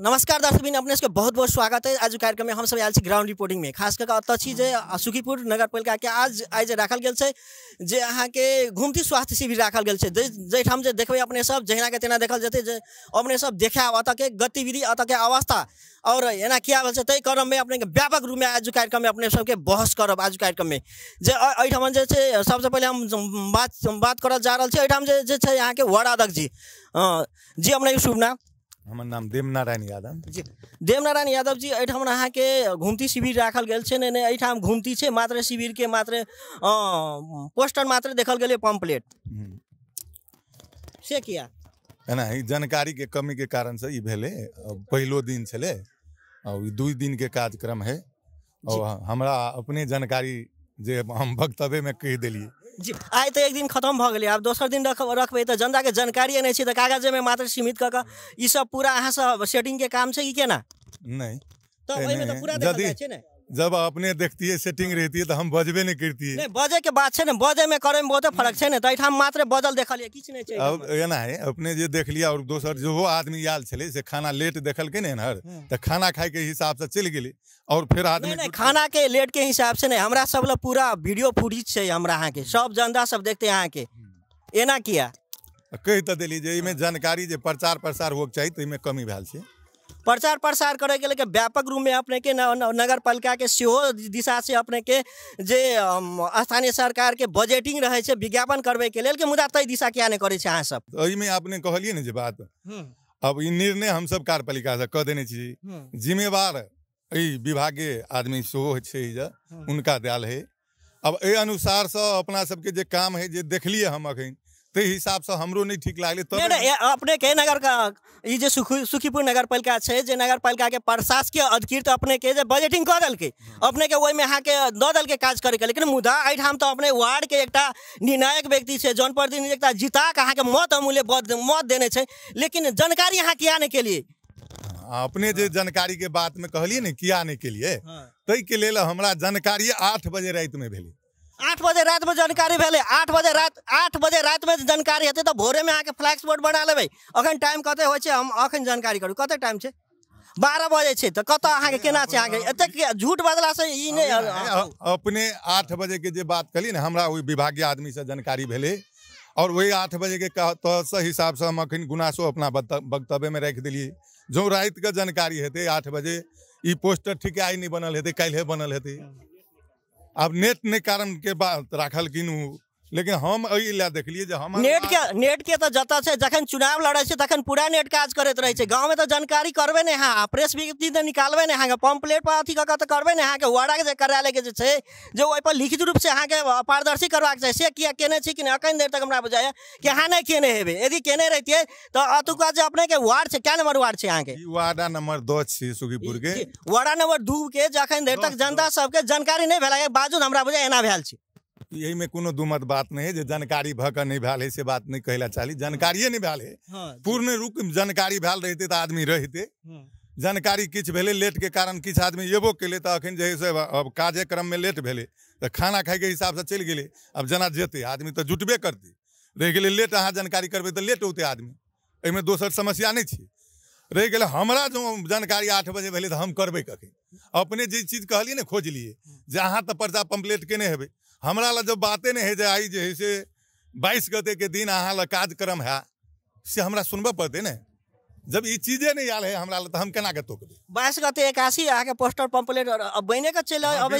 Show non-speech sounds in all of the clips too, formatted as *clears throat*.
नमस्कार दर्शक बिन अपने बहुत बहुत स्वागत है आज कार्यक्रम में हम सब आयल ग्राउंड रिपोर्टिंग में खास अतः अतक्षी जे सुखीपुर नगर पालिका के आज आज राखल गल है जे अहाँ के घूमती स्वास्थ्य शिविर राखल गल है जैठाम जे देखे अपने सब जहना के तेना देखल जेते जे अपने सब देखा अत के गतिविधि अत के अवस्था और एना किया है तै क्रम में अपने व्यापक रूप में आज कार्यक्रम में अपने सबके बहस करब आज कार्यक्रम में जे अठाम जे सबसे पहले हम बात बात कर जा रहा है अठाम जे अहाँ के वार्ड अध्यक्ष जी जी अपने शुभ नाम हमार नाम देवनारायण यादव जी देवनारायण यादव जी एहिठाम अहाँ के घुमती शिविर राखल गेल छै ने एहिठाम घुमती है मात्र शिविर के मात्र पोस्टर मात्र देखल गेलै पम्पलेट हम्म। से किया एना ही जानकारी के कमी के कारण से ई भेले पहलो दिन छले और दू दिन के कार्यक्रम है और हमरा अपने जानकारी जे हम वक्तव्य में कह दिलिए जी आइ तो एक दिन खत्म भग गेलै आब दोसर दिन रख रखबै तऽ जनताके जानकारिए नहि छै तऽ कागजेमे मात्र सीमित कऽ कऽ पूरा पूरा सेटिंग के काम है कि केना नहि तऽ पूरा देखल जाइ जब अपने देखती है सेटिंग रहती है तो हम बजबे नहीं करती है बजे के बात है ना बजे में करे में बहुत फर्क है ना तो हम मात्र बजल देखलिए किछ नहीं अब एना है अपने जो देख लिया और दोसर जो आदमी आयल छे से खाना लेट देखल के ना हर हाँ। तो खाना खाए के हिसाब से चल गए और फिर आदमी खाना के लेट के हिसाब से नहीं हमारा सब लोग पूरा वीडियो फुटेज है हमारा यहाँ के सब जनता सब देखते हैं यहाँ के एना हम्म। किया कह तो दिली जानकारी प्रचार प्रसार हो चाहिए तो कमी भैया प्रचार प्रसार करे के लिए व्यापक रूप में अपने के नगर पालिका के सेहो दिशा से अपने के जे स्थानीय सरकार के बजटिंग रहे विज्ञापन करबे के लिए मुदा तय दिशा क्या नहीं करे अहाँ सब में अपने कहलिए ना बात अब निर्णय हम सब कार्यपालिका से कह देने जिम्मेवार विभागीय आदमी सेहो छै उनका दयाल है अब ए अनुसार से अपना सबके काम है जे देखलिए हम अखन ते तो हिसाब से हमरो नहीं ठीक लागले तो नहीं, नहीं, अपने के नगर का ई सुखीपुर नगर पालिका छे जे नगर पालिका के प्रशासकीय अधिकृत अपने के जे बजटिंग कर दल के अपने के ओई में अहाँ के द दल के काज करे के लेकिन मुदा आई हम तो अपने वार्ड के एकटा निर्णायक व्यक्ति छे जन प्रतिनिधि एकटा जीता के अहाँ के मत अमूल्य मत देने छे लेकिन जानकारी अहाँ किया नहीं के लिए हाँ, अपने जे जानकारी के बात में कहलिए ने किया नहीं के लिए हाँ। तै के लेल हमरा जानकारी आठ बजे रात में भेली आठ बजे रात में जानकारी भले आठ बजे रात आठ बजे रात में जानकारी तो भोरे में अहाँके फ्लैक्स बोर्ड बना ले अखन टाइम कत हो हम अखन जानकारी करूँ कत टाइम है बारह बजे छै तऽ कतऽ अहाँके झूठ बदला से नहीं अपने आठ बजे के बात कहली ने हमरा ओहि विभागीय जानकारी भेलै और वही आठ बजे के हिसाब से हम अखन गुनासो अपना वक्तव्य में रख राखि जो रात के जानकारी हेतु आठ बजे ई पोस्टर ठीक नहीं बनल हेतु कल्हे बनल हेतु अब नेत नहि कारण के बाद राखल ओ लेकिन हम देख लिए जे हम नेट के नेट के तो जत से जखन चुनाव लड़े से तखन पूरा नेट काज करत रहे छे गांव में तो जानकारी करबे ने हां प्रेस विज्ञप्ति तो निकालबे ने हां पंपलेट पर अथी क तो करबे ने हां के वाड़ा के कार्यालय के जे छे जो ओइ पर लिखित रूप से हां के पारदर्शी करवा के से किया केने कि अखन देर तक हमरा बुझाय कि हां केने हेबे यदि केने रहतिए तो अतुका जे अपने के वार्ड छे क्या नंबर वार्ड छे हां के नंबर 2 सुखीपुर के वार्ड नंबर 2 के जखन देर तक जनता सबके जानकारी नहीं भेला बाजू हमरा एना भेल यही में कोनो दुमत बात नहीं है जो जानकारी भक नहीं नहि से बात नहीं कहला चाली जानकारिये नहीं भेल है पूर्ण रूप जानकारी भाल रहते तो आदमी रहते जानकारी किछ भेलै लेट के कारण किछ आदमी एबो केलै तऽ अखन जे है से अब कार्यक्रम में लेट भेलै तो खाना हिसाब से चल गए अब जना जेते आदमी तो जुटबे करते रह गए लेट अहाँ जानकारी करबे तो लेट होते आदमी एहिमे दोसर समस्या नहीं है रह गए हमारा जो जानकारी आठ बजे भले तो हम करबे कखन अपने जी चीज कहलिए ना खोज लिए हम्म। जहाँ तक पर्चा पंपलेट केने हेबे हमारा ला जब बाते नहीं है आई जैसे है से बाईस गते के दिन अहाँ ला कार्यक्रम है से हमारा सुनबे पड़ते ना जब ये चीजे नहीं आल है हमरा तो हम केना के तोकबे 22 गते 81 के पोस्टर पंपलेट अब बने के चले अबे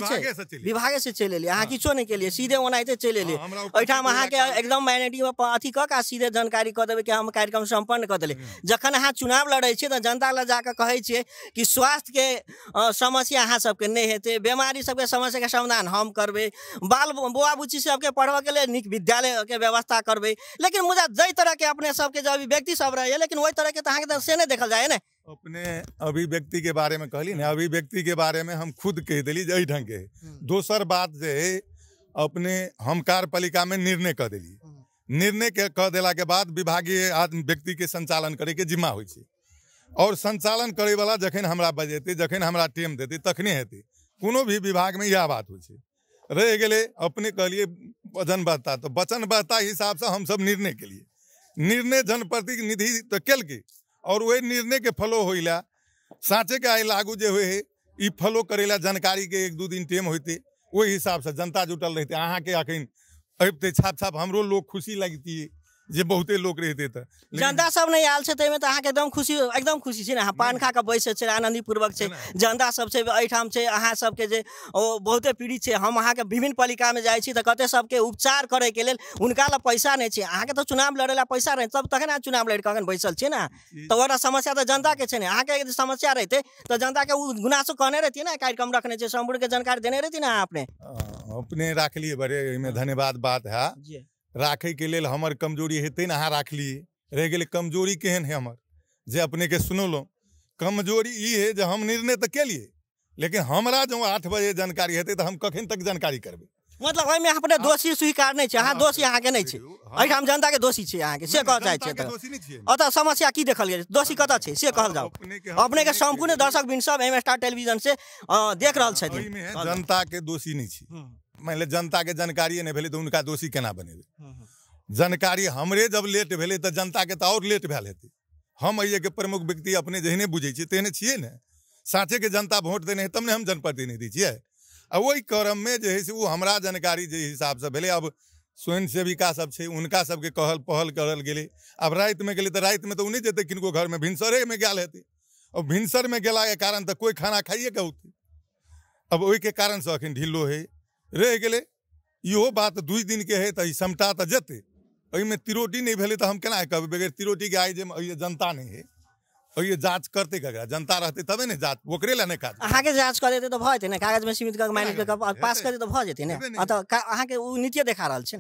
विभागे से चले एलिए अहाँ हाँ। किछो नहीं केलिए सीधे ओनाइते चले एलिए ओहिठाम अहाँ के एकदम माइनॉरिटी में अथी क के सीधे जानकारी क देबे कि हम कार्यक्रम संपन्न क देले हाँ। जखन अहाँ चुनाव लड़े छे त जनता ला जाके कहै छे कि स्वास्थ्य के समस्या अहाँ सबके नहीं हेते बीमारी सबके समस्या के समाधान हम करबे बाल बुआ बुची सबके पढ़व के लिए निक विद्यालय के व्यवस्था करबे लेकिन मुझे जई तरह के अपने सबके जब व्यक्ति सब रहे लेकिन वही तरह के अहाँ से नहीं देखा जाए ना अपने अभिव्यक्ति के बारे में कहली ना अभिव्यक्ति के बारे में हम खुद कह दिली यही ढंग के हम्म। दोसर बात जे अपने हम कार्यपालिका में निर्णय कह दिली हम्म। निर्णय के कह दिला के बाद विभागीय आदमी व्यक्ति के संचालन करे के जिम्मा हो और संचालन करे वाला जखन हमरा बजेती जखन हमरा टीम देती तखने हेती कोनो भी विभाग में यह बात हो रह गए अपने कहलिए वचनबद्धता तो वचन वचनबद्धता हिसाब से हम सब निर्णय के लिए निर्णय जनप्रतिनिधि तो कल की और वही निर्णय के फलो हो साँचे के आई लागू जो हुए ये फलो करेला जानकारी के एक दू दिन टेम होते वही हिसाब से जनता जुटल रहते अहाँ के अखन अबते छाप छाप हमरो लोग खुशी लगती है जे बहुते लोग रहते जनता सब नहीं आयल से तइमे तो अहाँ के एकदम खुशी एकदम खुशी है अहाँ पान खा के बैसे छै आनंदी पूर्वक छै जनता सब छै एहिठाम छै अहाँ सब के जे ओ बहुते पीड़ित है हम अहाँ के विभिन्न पालिका में जाए छी त कते सब के उपचार करे के लेल हुनका ला पैसा नहीं छै अहाँ के त चुनाव लड़े ला पैसा रहे तब तखन चुनाव लड़ के बैसल छे ना त वोरा समस्या त जनता के छे ने अहाँ के यदि समस्या रहते त जनता के गुनासो कहने रहती ना कार्यक्रम रखने छै संपूर्ण के जानकारी देने रहती ना अपने अपने रख लिए बड़े धन्यवाद बात है राखे के लिए हमार कमजोरी हेतै ना रख ली रह गए कमजोरी केहन है हमार जे के सुनल कमजोरी ई है जो हम निर्णय तो कलिए लेकिन हमारा जो आठ बजे जानकारी हेतु तो हम कखन तक जानकारी करबै मतलब ओहिमे अपने दोषी स्वीकार नहीं अहाँ दोषी अहाँके नहीं हम जनता के दोषी छे अहाँके से कहल जाए छियै समस्या की देखल गेल दोषी कत छै से कहल अपने के सम्पूर्ण दर्शक बिन सब एम स्टार टेलीविजन से देख रहल छथि के दोषी नहीं है हम्म। मानि जनता के जानकारी नहीं भेल तो उनका दोषी केना बने हम्म, हम्म। जानकारी हमरे जब लेट भेल तो जनता के तो और लेट भैल हेतु हम अये के प्रमुख व्यक्ति अपने जहने बुझे तेहने छे न साथे के जनता वोट देने तब ने हम जनप्रतिनिधि छे आ वही क्रम में जो है से वो हमारा जानकारी जे हिसाब से भले अब स्वयं सेविका सब छे उनका सबके कहल पहल करल गेले अब रात में गेले तो रात में तो नहीं जेते किनको घर में भिनसरे में गया हेतु और भिनसर में गला के कारण तो कोई खाना खाइए के होते अब वही के कारण से अखन ढिलो है रह गए इो बात दुई दिन के है तो समटा तो जते में तिरोटी नहीं तो हम केना कह बगैर तिरोटी के आई जनता नहीं है और ये जांच करते क्या जनता रहते तब ना जांच वो ला ने काज अहाँ के जांच कर देते तो भ जेते ने कागज में सीमित कर माइनस कर पास कर तो भ जेते ने तो अहाँ के उ नीति देखा रहल छै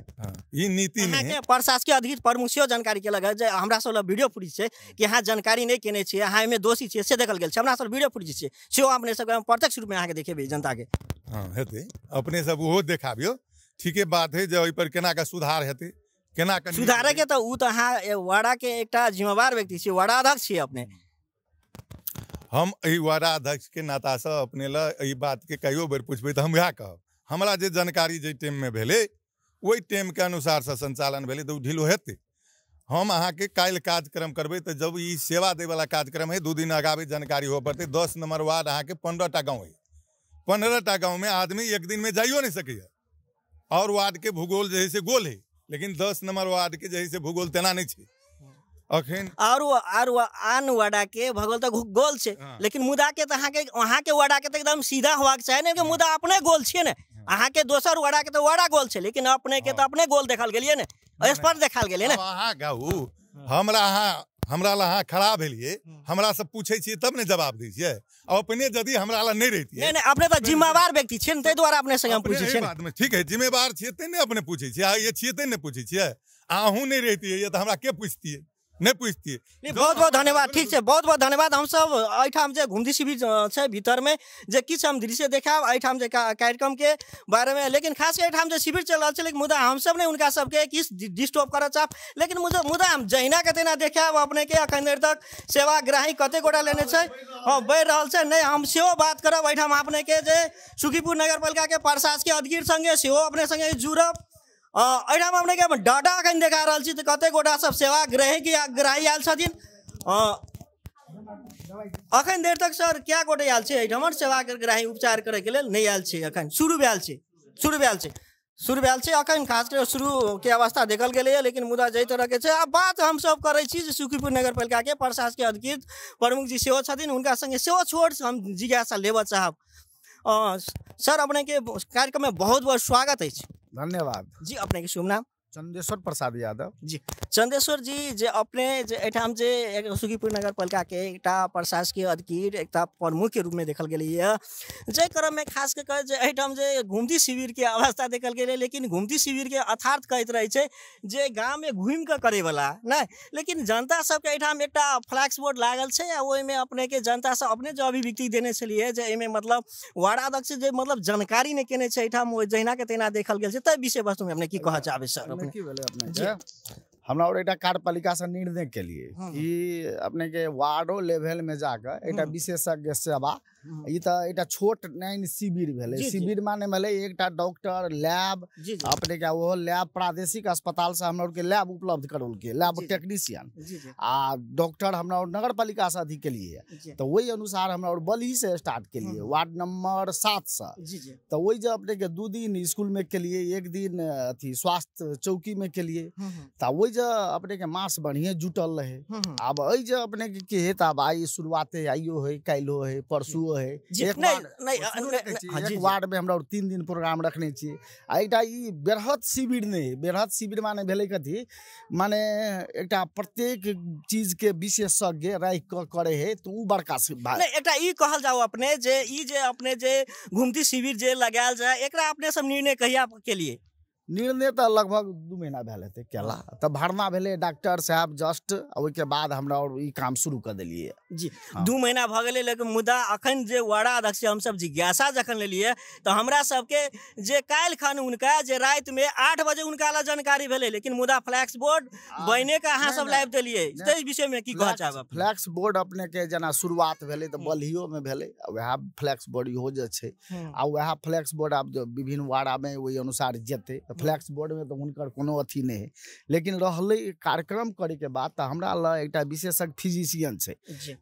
ई नीति में के प्रशासकीय अधिक प्रमुख से जानकारी के लगा जे हमरा सब वीडियो फुटेज छै कि अहाँ जानकारी नहीं केने छे अहाँ में दोषी छे से देखल गेल छै हमरा सब वीडियो फुटेज छे से अपने सब प्रत्यक्ष रूप में अहाँ के देखेबे जनता के हां हेते अपने सब वो देखाबियो ठीके बात है जे ओहि पर केना का सुधार हेते केना सुधारे के तो उ के एक जिम्मेवार व्यक्ति छी अध्यक्ष छी अपने हम्म। हम ई वाड़ा अध्यक्ष के नाता से अपने ला ई बात के कहियो बेर पूछे तो हम इएह कहब हमरा जे जानकारी जे टाइम में भेलै वही टाइम के अनुसार से संचालन भेलै तो ढिलो हेतै हम अहाँ के कल कार्यक्रम करबे तो जब ई सेवा दे वाला कार्यक्रम है दू दिन आगामी जानकारी हो पड़ते दस नंबर वार्ड अहाँ के पंद्रह टा गाँव है पंद्रह टा गाँव में आदमी एक दिन में जाइयो नहीं सकैए और वार्ड के भूगोल जैसे गोल है लेकिन दस नंबर वार्ड के जैसे भूगोल तेना नहीं छे अखन और और आन वडा के भगोल तो गोल छे हाँ। लेकिन मुदा के तो के वहाँ के वडा के तो एकदम सीधा हुआ के चाहिए ना कि मुदा अपने गोल छे ने हाँ। अहाँ के दोसर वडा के तो वडा गोल छे लेकिन अपने के तो अपने गोल देखल गलिए ने स्पर्श देखल गलिए ने हमरा अहाँ हमरा ला हाँ खड़ा भेलिए हम्म। हमरा से पूछे छिए तब ने जवाब दै छियै आ अपने यदि हमरा ला नहि रहितियै नहीं नहीं अपने तो जिम्मेवार व्यक्ति छिए ते द्वारा अपने से हम पूछे छिए बाद में ठीक है जिम्मेवार छिए ते ने अपने पूछे छिए आ ये छिए ते ने पूछे छिए आहू नहीं रहती है ये तो हमरा के पूछती है नहीं पूछती नहीं बहुत बहुत धन्यवाद ठीक है बहुत बहुत धन्यवाद हम सब अठाम घुमदी शिविर से भीतर में जो कि हम दृश्य देखा अठाम कार्यक्रम के बारे में लेकिन खास कर अठाम शिविर चल रहा लेकिन मुदा हम सब ने उनका सबके किस डिस्टर्ब कर चाह लेकिन मुदा मुदा हम जहिना के तहना देखा अपने के अखन देर तक सेवाग्राही कते गोटा लेने हाँ बढ़ रहा है नहीं हम से बात करब अठाम अपने के सुखीपुर नगर पालिका के प्रशासकीय अधिकृत संगे से अपने संगे जुड़ब एहिठाम अपने के डाटा अखन देखा रहा तो कते गोटा सब सेवा ग्रह की ग्राही आयल छथिन अखन देर तक सर क्या गोटे आयल छे एहिठाम सेवा ग्राही उपचार करे के लिए नहीं आयल छे अखन शुरू भेल छे शुरू भेल छे शुरू भेल छे अखन खास कर शुरू के अवस्था देखल गेलै लेकिन मुदा जै तरह के आ बात हम सब करै छी जे सुखीपुर नगर पालिका के प्रशासकीय अधिकृत प्रमुख जी सेहो छथिन हुनका संगे सेहो छोड़ हम जिज्ञासा लेबऽ चाहब सर अपने के कार्यक्रम में बहुत बहुत स्वागत है धन्यवाद जी अपने की शुभ नाम चंदेश्वर प्रसाद यादव जी चंदेश्वर जी जे अपने जे एठाम जे सुखीपुर नगर पालिका के एक प्रशासकीय अधिकारी एक प्रमुख के रूप में देखल है जे क्रम में खास कर जे एठाम जे घुमती शिविर के अवस्था देखल गए लेकिन घुमती शिविर के अर्थार्थ कहित रहे जे गाँव में घूम कर करे वाला ना लेकिन जनता सबके एठाम एक फ्लैक्स बोर्ड लागल है वही में अपने के जनता से अपने जो अभिव्यक्ति देने छे में मतलब वार्डाध्यक्ष मतलब जानकारी नहीं केने जहिना के तेना देखल गया तय विषय वस्तु में अपने की कह चाहे सर हमारा और एकटा कार्यपालिका से निर्णय के लिए हाँ, हाँ। कि अपने के वार्डो लेवल में जाकर एक हाँ। विशेषज्ञ सेवा ई हाँ। छोट नैन शिविर शिविर माने नै एक डॉक्टर लैब अपने के वो लैब प्रादेशिक अस्पताल से हमारे के लैब उपलब्ध के लैब टेक्नीशियन आ डॉक्टर हमरा नगर पालिका से के लिए तो वही अनुसार हमरा बलही से स्टार्ट लिए हम्म। वार्ड नंबर सात से तो वही जब अपने के दू दिन स्कूल में लिए एक दिन अथी स्वास्थ्य चौकी में लिए तो वही जे अपने के मास बढ़िए जुटल रहे हम्म, हम्म। अब अपने के की हेत आब शुरुआते आइयो है कलो है परसू हुए है एक वार्ड हाँ वार्ड में हमरा तीन दिन प्रोग्राम रखने एक आ एकटा ई बेरहद शिविर ने बेरहद शिविर माने भेलै कथी माने एक प्रत्येक चीज के विशेषज्ञ राख करे है तो बड़का बात नहीं जाओ अपने जे जे अपने जे शिविर जे लगायल जाए एकरा अपने सब निर्णय कहिया के लिए निर्णय तो लगभग दू महीना भेल हेतै केला तो भरना भेलै डॉक्टर साहब जस्ट के बाद हमरा और ई काम शुरू कर दिलिये जी हाँ। दू महीना भग गए लेकिन मुदा अखन जे वार्डा अध्यक्ष सब जिज्ञासा जखन लेलियै तो हमरा सबके जे काल्हि खन हुनका जे में आठ बजे हुनका जानकारी भेलै लेकिन मुदा फ्लैक्स बोर्ड बने के अहाँ सब तो इस विषय में की कह चाहब फ्लैक्स बोर्ड अपने के जना शुरुआत तो तऽ में भेलै वह फ्लैक्स बोर्ड इहो जे आ वह फ्लैक्स बोर्ड आप विभिन्न में वही अनुसार जते तो फ्लैक्स बोर्डमे तऽ हुनकर कोनो अथी नहीं है लेकिन रहलै कार्यक्रम के बाद तो हमरा लग एक विशेषज्ञ फिजिशियन है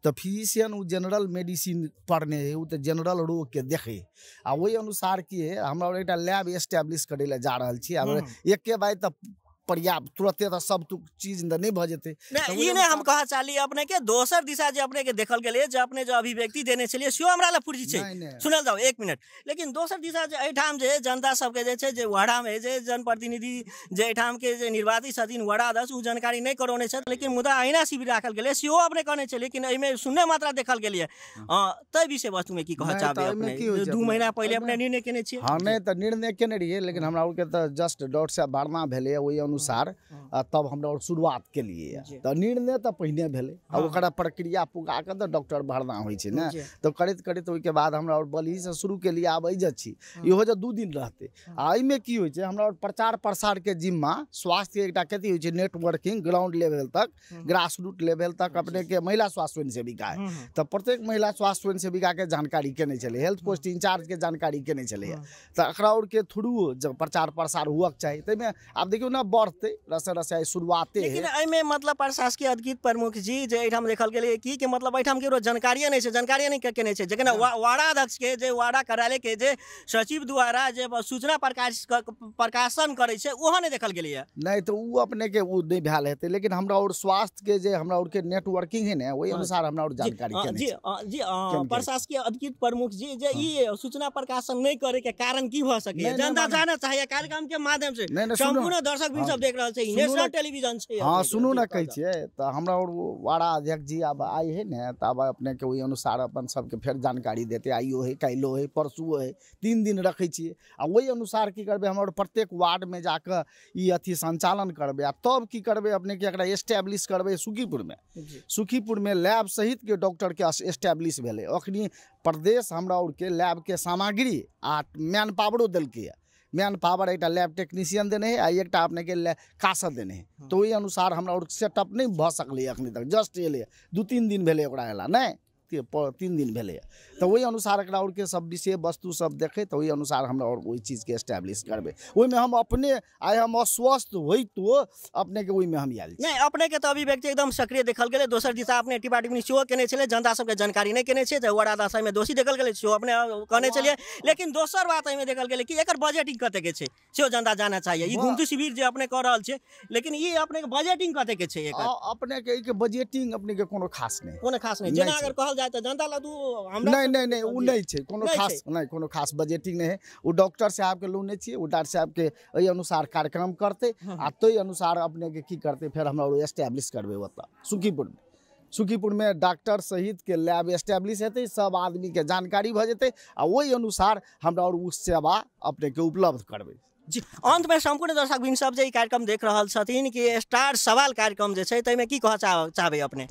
तो फिजिशियन उ जनरल मेडिसिन पढ़ने है ओ तऽ जनरल रोग के आ ओहि अनुसार की हइ एक लैब एस्टेब्लिश करे जा रहा है एक बार तो पर्याप्त तुरंत तो सब चीज नहीं भ जेते नहीं हम कह चाली अपने के दोसर दिशा जे अपने के देखल के लिए जे अपने जो अभिव्यक्ति देने छलिए सो हमारा ला पूर्जी छै सुनल जाओ एक मिनट लेकिन दोसर दिशा जे एठाम जे जनता सबके के जे छै वड़ा में जे जनप्रतिनिधि जे एठाम के जे निर्वाचित छथिन वड़ा दस उ जानकारी नहीं करौने छै लेकिन मुदा अहिना शिविर राखल गेलै सो अपने कहने छै लेकिन एहिमे सुनने मात्रा देखल गेलियै हाँ। तै विषय वस्तु में की कहऽ चाहबै तो अपने दू महीना पहले अपने निर्णय केने छियै हां नै त निर्णय केने रहियै लेकिन हाँ। हमरा के त जस्ट डॉट से भरना भेलै ओहि अनुसार हाँ। तब हम शुरुआत के लिए तो निर्णय तो पहिने भेलै आ हाँ। प्रक्रिया पुगा के तो डॉक्टर भरना हो तो ने तऽ करैत करैत बाद हम बलि से शुरू के लिए आब एहि छी हाँ। इहो दू दिन रहते आ एहिमे की होइ छै हमरा आओर प्रचार प्रसारके जिम्मा स्वास्थ्यके एकटा कथी हो नेटवर्किंग ग्राउंड लेवल तक ग्रास रूट लेवल तक अपने के महिला स्वास्थ्य स्वयं सेविका है तऽ प्रत्येक महिला स्वास्थ्य स्वयं सेविका के जानकारी केने छलै हेल्थ पोस्ट इंचार्ज के जानकारी केने छलैए तऽ एकरा के थ्रू जब प्रचार प्रसार हुआ चाहिए तेमें आप देखियो ना बड़ करते रसे रसे शुरुआते लेकिन एहिमे मतलब प्रशासकीय अधिकृत प्रमुख जी जे एठाम देखल गेलै की कि मतलब एठाम केकरो जानकारी नै छै जानकारी नै नहि नै छै जखन वा, वाडा अध्यक्ष के जे वाडा कार्यालय के जे सचिव द्वारा जे सूचना प्रकाश प्रकाशन करै छै ओहो नै देखल गेलैए नहि तऽ ओ के ओ नै भएल हेतै लेकिन हमरा और स्वास्थ्य के जे हमरा और के नेटवर्किंग है नै ओहि अनुसार हमरा और जानकारी के जी जी प्रशासकीय अधिकृत प्रमुख जी जे ई सूचना प्रकाशन नै नहि के कारण की भऽ सकैए जनता जानऽ चाहिए कार्यक्रम के माध्यम से संपूर्ण दर्शक हाँ सुनू ने कहै और वाड़ा अध्यक्ष जी अब आए है ना तो अब अपने के वही अनुसार अपन सबके फिर जानकारी देते आइयो है काल्हियो है परसुओ है तीन दिन रखे छियै आ वही अनुसार की करबे हम प्रत्येक वार्ड में जाकर ये अथी संचालन करबे आ तब की करबे अपने के एकरा एस्टेब्लिश करबे सुखीपुर में सुखीपुर में लैब सहित के डॉक्टर के एस्टेब्लिश भेलै अखनी प्रदेश हमारा और के लैब के सामग्री आ मैन पावरों पावरो है मैन पावर एक लैब टेक्नीशियन देने है आ एक अपने के कासर देने है हाँ। तो वही अनुसार हमारा सेटअप नहीं भ सकल अखन तक जस्ट ये दू तीन दिन भेले एक नहीं तीन दिन भेलै तऽ ओहि अनुसार और के सब विषय वस्तु सब देखे तो वही अनुसार हम और वही चीज़ के एस्टैब्लिश करबे वही में हम अपने आई हम अस्वस्थ हो तो अपने के वही में हम आयल नहि अपनेके तऽ अभी व्यक्ति एकदम सक्रिय देखल गए दोसर दिशा अपने टिपा टिप्पणी सेहो केने जनता सबके जानकारी नहीं केने छै तऽ वड़ा दासाइमे दोषी देखल गए सेहो अपने कहने चलिए लेकिन दोसर बात एहिमे देखल गए कि एक बजटिंग कत के सेहो जनता जाना चाहिए ई शिविर जो अपने कह रहा है लेकिन ये अपने बजटिंग कत के अपने के बजटिंग अपने के कोनो खास नहीं कोनो खास नहीं जना अगर कहल जाए तो जनता लग नहि नहीं नहीं ओ नहीं छै कोनो खास नहीं कोनो खास बजटिंग नहीं है ओ डॉक्टर साहब के लोन छियै ओ डॉक्टर साहब के एहि अनुसार कार्यक्रम करते हाँ, हाँ। आ ताहि अनुसार अपने के की करते फिर हम ओ एस्टैब्लिश करबे करबै में सुखीपुरमे में डॉक्टर सहित के लैब एस्टैब्लिश हेतै सब आदमी के जानकारी भ जेतै आ ओहि अनुसार हम आओर ओ सेवा अपने के उपलब्ध करबे जी अंत में संपूर्ण दर्शक दर्शकबिन सब जे कार्यक्रम देख रहल छथिन कि स्टार सवाल कार्यक्रम जे छै तै में की कह चाहबे अपने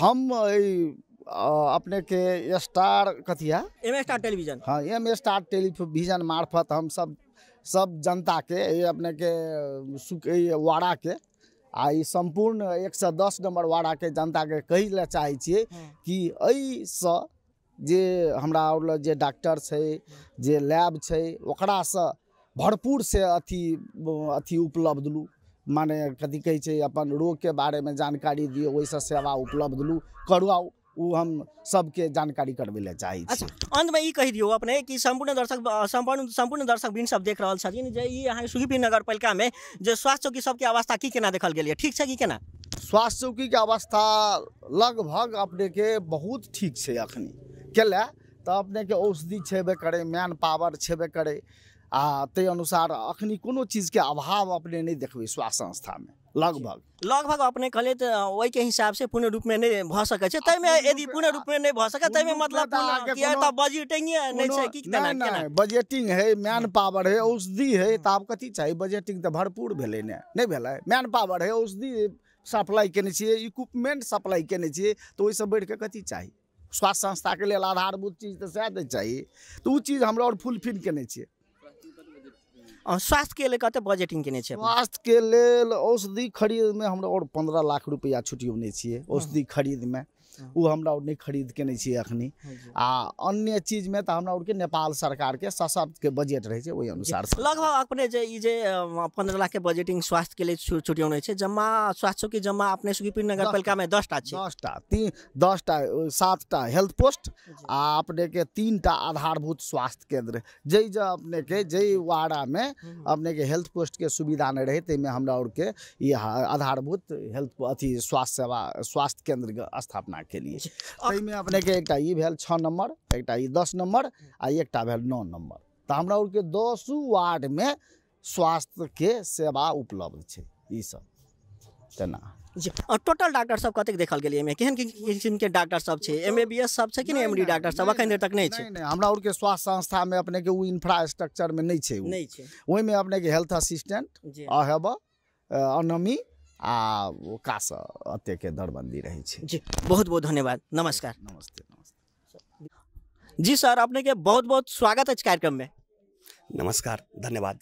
हम अपने के स्टार कथिया एम स्टार टेलीविजन हाँ एम स्टार टेलीविजन मार्फत हम सब सब जनता के ये अपने के वाड़ा के आ संपूर्ण सम्पूर्ण एक सौ दस नंबर वाड़ा के जनता के कह ले चाहे हाँ। कि अई से जे हमरा और जे डॉक्टर छे जे लैब छे ओकरा से भरपूर से अथी अथी उपलब्ध लू माने कथी कहे अपन रोग के बारे में जानकारी दियो वैसे सेवा उपलब्ध लू करवाऊ उ हम सबके जानकारी करवे ले चाहे अच्छा अंत में कह दियो अपने कि संपूर्ण दर्शक संपूर्ण संपूर्ण दर्शक बिन सब देख रहा है जे अहाँ नगर पालिका में जो स्वास्थ्य चौकी सबके अवस्था की केना देखल गया ठीक है कि केना स्वास्थ्य चौकी के अवस्था लगभग अपने के बहुत ठीक है अखनी के तो अपने के औषधि छेबे करे मैन पावर छेबे करे आ ते अनुसार एखन कोनो के अभाव अपने नहीं देखबै स्वास्थ्य संस्था में लगभग लगभग अपने कहलियै के हिसाब से पूर्ण रूप में नहीं भ सकै छै में यदि पूर्ण रूप में नहीं भ सके सकै में मतलब बजेटिंग नहीं छै कि नहि नहि बजेटिंग है मैन पावर है औषधि है हम्म। तऽ आप कथी चाही बजेटिंग तऽ भरपूर भेलै ने नहीं भेलै मैन पावर है औषधि सप्लाई केने छियै इक्विपमेंट सप्लाई केने छियै से बढ़ के कथी चाही स्वास्थ्य संस्था के लिए आधारभूत चीज तो सह दै चाही तऽ ओ चीज हमरा आओर फुलफिल केने छियै स्वास्थ्य के लिए कते बजटिंग केने छे स्वास्थ्य के लिए औषधि खरीद में हमरा और 15 लाख रुपया ने छिए औषधि खरीद में वो हाँ। हमरा नहीं खरीद के छी अखनी हाँ आ अन्य चीज में तो हमरा और के नेपाल सरकार के सशक्त के बजट रहे छै अनुसार लगभग अपने जे ई जे 15 लाख के बजटिंग स्वास्थ्य के लिए छुटियो नहीं जमा स्वास्थ्य की जमा अपने सुखीपुर नगर पालिका में 10 टा छै 10 टा 3 10 टा 7 टा हेल्थ पोस्ट आ अपने के 3 टा आधारभूत स्वास्थ्य केंद्र जै जे अपने के हाँ जई वाड़ा में अपने के हेल्थ पोस्ट के सुविधा नहीं रहे ते में हमरा के ये आधारभूत हेल्थ अथी स्वास्थ्य सेवा स्वास्थ्य केंद्र के स्थापना बना के लिए *laughs* में अपने के एक छः नंबर एक दस नंबर आ एकटा भेल तो हमारा तऽ हमरा वार्ड में स्वास्थ्य के सेवा उपलब्ध छै ईसभ तेना जी और टोटल डॉक्टर सब कतेक देखल गए एहिमे केहन के डॉक्टर सब है एम ए बी एस तो- सब छै कि नहि एम डी डॉक्टर सब अखन देर तक नहीं नहि छै नहि हमरा आरके स्वास्थ्य संस्थामे अपनेके इंफ्रास्ट्रक्चर में नहीं है वही में अपने के हेल्थ असिस्टेंट अहब अनमी आ ओकासँ अत के रहै छै जी बहुत बहुत धन्यवाद नमस्कार नमस्ते नमस्ते जी सर अपने के बहुत बहुत स्वागत है कार्यक्रम में नमस्कार धन्यवाद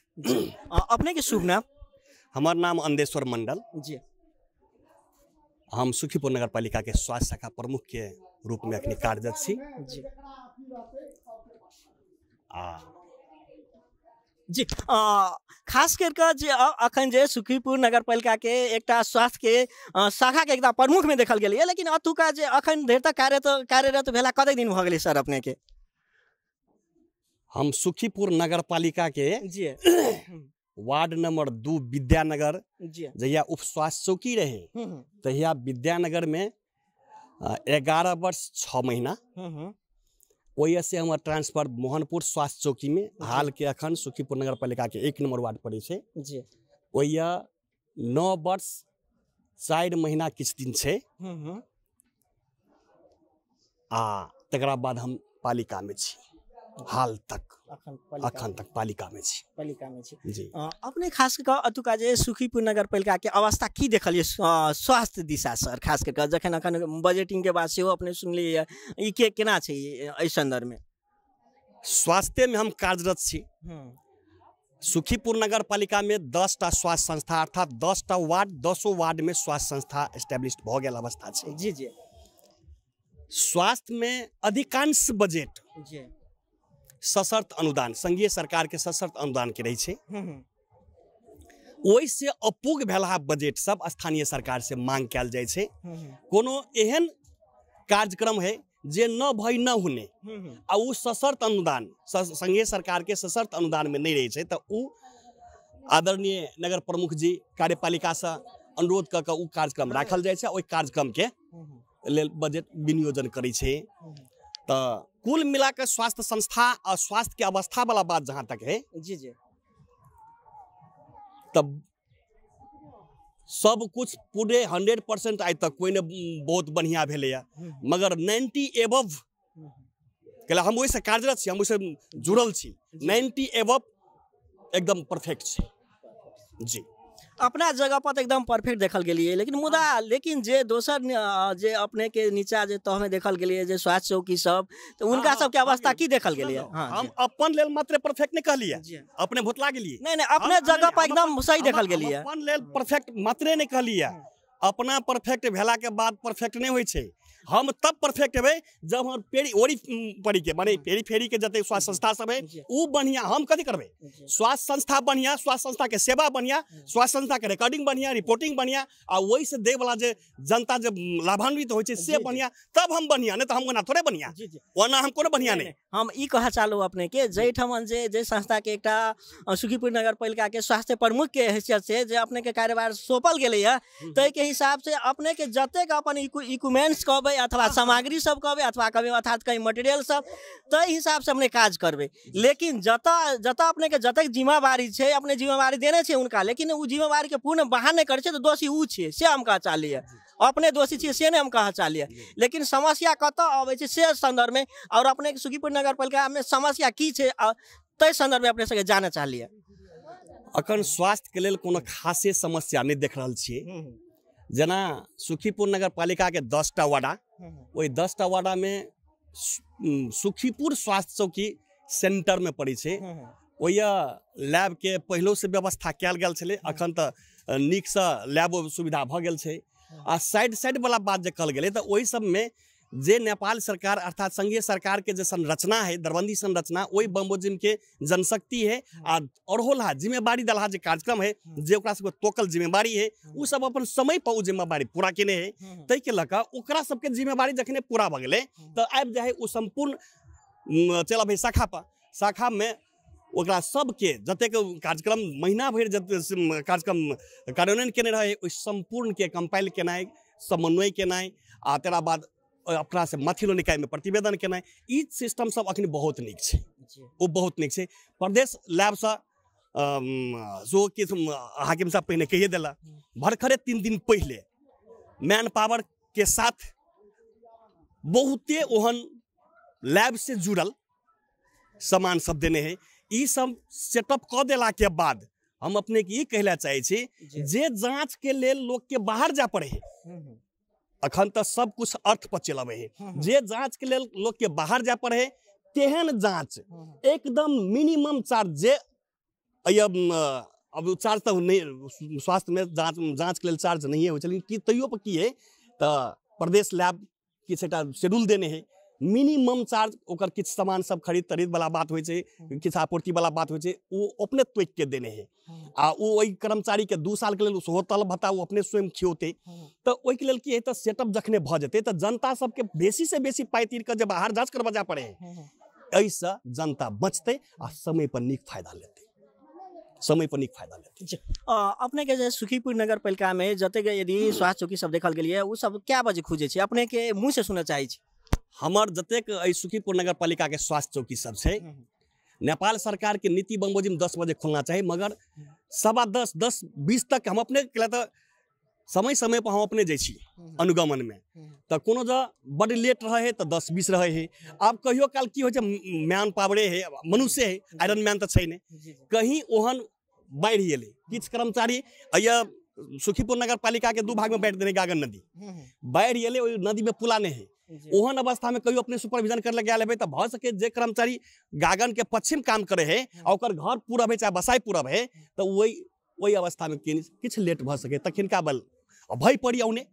अपने के शुभ नाम हमार नाम अंदेश्वर मंडल जी हम सुखीपुर नगर पालिका के स्वास्थ्य शाखा प्रमुख के रूप में अखनी कार्यरत छी जी आ जी आ, खास करके जे अखन जे सुखीपुर नगर पालिका के एक स्वास्थ्य के शाखा के एक प्रमुख में देखल गया लेकिन अतुका जे अखन देर तक कार्यरत तो कार्यरत तो भेला कते दिन भऽ सर अपने के हम सुखीपुर नगर पालिका के जी *clears throat* वार्ड नंबर दू विद्यानगर जहिया उप स्वास्थ्य चौकी रहे तहिया विद्यानगर में ग्यारह वर्ष छः महीना वही से हमारे ट्रांसफर मोहनपुर स्वास्थ्य चौकी में हाल के अखन सुखीपुर नगर पालिका के एक नंबर वार्ड पड़े जी वही नौ वर्ष चार महीना किस दिन से हम्म, हम्म। आ तकरा बाद हम में छी हाल तक અખન તક पालिकामे छी पालिकामे छी जी अपने खास कर अतुका जे सुखीपुर पालिका के अवस्था की देखलिए स्वास्थ्य दिशा सर खास कर जखन अखन बजटिंग के बात से अपने सुनलिए ई के केना संदर्भ में स्वास्थ्य में हम कार्यरत छी हम्म। सुखीपुर नगर पालिका में दस टा स्वास्थ्य संस्था अर्थात दस टा वार्ड दसो वार्ड में स्वास्थ्य संस्था एस्टेब्लिश भ गेल अवस्था जी जी स्वास्थ्य में अधिकांश बजट जी सशर्त अनुदान संघीय सरकार के सशर्त अनुदान के रहे छै हम्म, हम्म। ओहि से अपुग भेला बजट सब स्थानीय सरकार से मांग कयल जाइ हम्म, कोनो एहन कार्यक्रम है जे न भय न होने आ ओ सशर्त अनुदान संघीय सरकार के सशर्त अनुदान में नहीं रहे छै तऽ आदरणीय नगर प्रमुख जी कार्यपालिका से अनुरोध कऽ कार्यक्रम राखल जाए कार्यक्रम के लिए बजट विनियोजन करै तो कुल मिलाकर स्वास्थ्य संस्था और स्वास्थ्य की अवस्था वाला बात जहाँ तक है जी जी तब सब कुछ पूरे हंड्रेड परसेंट आई तक कोई ने बहुत बढ़िया भेल हम्म, हम्म। मगर नाइन्टी एबव कहला हम ओहिसँ कार्यरत छी हम ओहिसँ जुड़ल छी नाइन्टी एबव एकदम परफेक्ट छी जी अपना जगह पर तो एकदम परफेक्ट देखल गए लेकिन मुदा हाँ। लेकिन जे दोसर जे अपने के नीचा जे तह में देखल गलिए जे स्वास्थ्य चौकी सब तो उनका हाँ, हाँ, सबके अवस्था की देखल गए हम अपन लेल मात्र परफेक्ट नहीं कहलिए अपने भुतला गलिए नहीं नहीं अपने जगह पर एकदम सही देखल गए अपन लेल परफेक्ट मात्रे नहीं कहलिए अपना परफेक्ट भेला के बाद परफेक्ट नहीं होइ छै हम तब परफेक्ट हेबे जब हम पेड़ी ओरी पड़ी के माने हाँ। पेड़ी फेरी के जते स्वास्थ्य संस्था सब है उ बढ़िया हम कथी करबै स्वास्थ्य संस्था बढ़िया स्वास्थ्य संस्था के सेवा बढ़िया हाँ। स्वास्थ्य संस्था के रिकॉर्डिंग बढ़िया रिपोर्टिंग बढ़िया आ वही से दे वाला जे जनता जे लाभान्वित होइ से बढ़िया तब हम बढ़िया नहीं तो हम ओना थोड़े बढ़िया ओना हम कोनो बढ़िया नहीं हम ई कह चालू अपने के जैठमन जे जे संस्था के एकटा सुखीपुर नगर पालिका के स्वास्थ्य प्रमुख के हैसियत से जे अपने के कार्यभार सौंपल गेलै है हम्म, हम्म। तै के हिसाब से अपने के जतक अपन इक्विपमेंट्स कहे अथवा सामग्री सब कहे अथवा कहे अर्थात कहीं मटेरियल सब तय हिसाब से अपने काज करबे लेकिन जत जत अपने के जतक जिम्मेवारी है अपने जिम्मेवारी देने से उनका लेकिन उ जिम्मेवारी के पूर्ण बाहर नहीं करे तो दोषी ऊ है से हम कहा चालिए अपने दोषी छे से नहीं हम कहा चालिए लेकिन समस्या कत अबे से संदर्भ में और अपने सुखीपुर नगर पालिका में समस्या की है ते संदर्भ में अपने सबके जाना चाहिए अखन स्वास्थ्य के लिए कोनो खासे समस्या नहीं देख रहा छे हम्म। जना सुखीपुर नगर पालिका के दस टा वडा हम्म, हम्म। ओहि दस टा वार्डामे सुखीपुर स्वास्थ्य चौकी में सेंटरमे वही लैब के लैबके से व्यवस्था कैल गया छलै हम्म। अखन निक से लैब सुविधा भऽ गेल छै आ साइड साइड वाला बात कल कहल तो वही सब में जे नेपाल सरकार अर्थात संघीय सरकार के संरचना है दरबंदी संरचना वही बम्बोजिम के जनशक्ति है और हम्म। होला जिम्मेवारी दलहा जो कार्यक्रम है हम्म। जे ओकरा सबके तोकल जिम्मेवारी है वो हम्म। सब अपन समय पर जिम्मेवारी पूरा केने है तै के लऽ ओकरा सबके जिम्मेवारी जखने पूरा भगल गेलै तऽ आबि जाइ है सम्पूर्ण चल अबै शाखा पर शाखा में ओकरा सबके जतेक कार्यक्रम महीना भर जत कार्यक्रम कार्यान्वयन केने रहै ओहि के कम्पाइल केनाइ समन्वय केनाइ आ तेरा बाद अपना से मथिलो निकाय में प्रतिवेदन के सिस्टम सब अखन बहुत निक है वो बहुत निक है प्रदेश लैब से जो कि हाकिम साहब पहले कहिए दिल हम्म। भरखरे तीन दिन पहले मैन पावर के साथ बहुते ओहन लैब से जुड़ल सामान सब देने है इस सब सेटअप क दिल के बाद हम अपने के कहला चाहे जे जांच के लिए लोग के बाहर जा पड़े है हम्म, हम्म। अखन तक सब कुछ अर्थ पर चल है हम्म, हम्म। जे जांच के लिए लोग के बाहर जाए पड़े तेहन जांच हम्म, एकदम मिनिमम चार्ज जे अब चार्ज तो नहीं स्वास्थ्य में जांच जांच के लिए चार्ज नहीं है लेकिन तैयो पर की है तो प्रदेश लैब कि शेड्यूल देने है मिनिमम चार्ज ओकर किछु सामान सब खरीद तरीद वाला बात होइ छै हम्म। आपूर्ति वाला बात होइ छै ओ अपने तोकि के देने है हम्म। आ ओ ओहि कर्मचारी के दू साल के लेल सेहो तलब भत्ता ओ अपने स्वयं खियौते हम्म। तऽ लेल की है तऽ सेटअप जखने भऽ जेतै तऽ जनता सबके बेसी से बेसी पाई तीर के जे बाहर जांच कर जाय पड़े एहिसँ जनता बचतै आ समय पर नीक फायदा लेतै समय पर नीक फायदा लेतै अपने के सुखीपुर नगर पालिका में जत यदि स्वास्थ्य चौकी सब देखल गेलियै ओ सब बजे खुजे अपने के मुँह से सुनना चाहे छी हमार जतेक सुखीपुर नगर पालिका के स्वास्थ्य चौकी सब है हम्म, हम्म। नेपाल सरकार के नीति बमबोजी में दस बजे खोलना चाहिए मगर सवा दस दस बीस तक हम अपने के लिए समय समय पर हम अपने जा हम्म, अनुगमन में तो कोनो जगह बड लेट रहे तो दस बीस रहे है आब कहियो काल की हो मैन पावरे है मनुष्य है आयरन मैन तो नहीं कहीं ओहन बाढ़ अल कि कर्मचारी या सुखीपुर नगर पालिका के दू भाग में बैठ देने गागन नदी बाढ़ अल नदी में पुला नहीं है ओहन अवस्था में कहियो अपने सुपरविजन कर लगे तो भ सके जे कर्मचारी गागन के पश्चिम काम करे है और हम्म। घर पूरब है चाहे बसाई पूरब है तो वही वही अवस्था में कि लेट भ सके का बल भय पड़ी उन्हें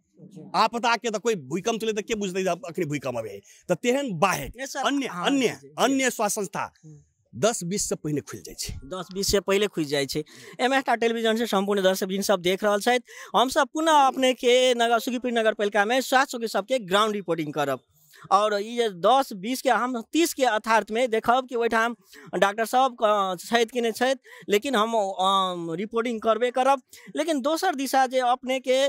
आपदा के तो कोई भूकंप चले तो के बुझते अखनी भूकंप तो तेहन बाहे अन्य हाँ, अन्य अन्य स्वास्थ्य संस्था हम्म। दस बीस से पहले खुलि जाइ दस बीस से पहले खुजि जाइ एम एस टा टेलीविजन से सम्पूर्ण दर्शक सब देख रहल हम सब पुनः अपने के नगर सुखीपुर नगर में स्वास्थ्य सबके ग्राउंड रिपोर्टिंग करब आओर ई जे दस बीसके हम तीसके अर्थार्थमे देखब कि ओहिठाम डॉक्टर सब छथि कि नहि छथि लेकिन हम रिपोर्टिंग करबे करब लेकिन दोसर दिशा जे अपनेके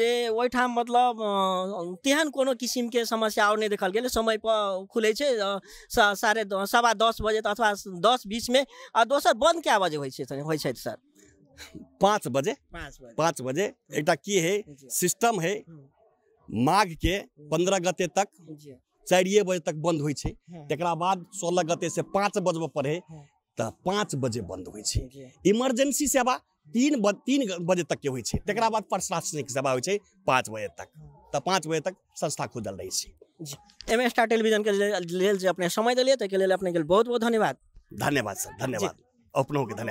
जे ओहिठाम मतलब तेहन कोनो किसिमके समस्या आओर नहि देखल गेल समयपर खुलै छै साढे सवा दस बजे अथवा दस बिसमे आ दोसर बन्द कए बजे होइ छै होइ छथि सर पाँच बजे पाँच बजे, बजे। एकटा की है सिस्टम है माघ के पंद्रह गते तक चारिये बजे तक बंद होइ छै हम्म। बाद सोलह गते से पाँच बजे पढ़े तो पाँच बजे बंद हो छै इमरजेंसी सेवा तीन बज तीन बजे तक के होइ बाद प्रशासनिक सेवा हो पाँच बजे तक तो पाँच बजे तक संस्था खुदल रहे छै एम स्टार टेलीविजन के लिए अपने समय देलियै ताहिके अपने के बहुत बहुत धन्यवाद धन्यवाद सर धन्यवाद अपनों के धन्यवाद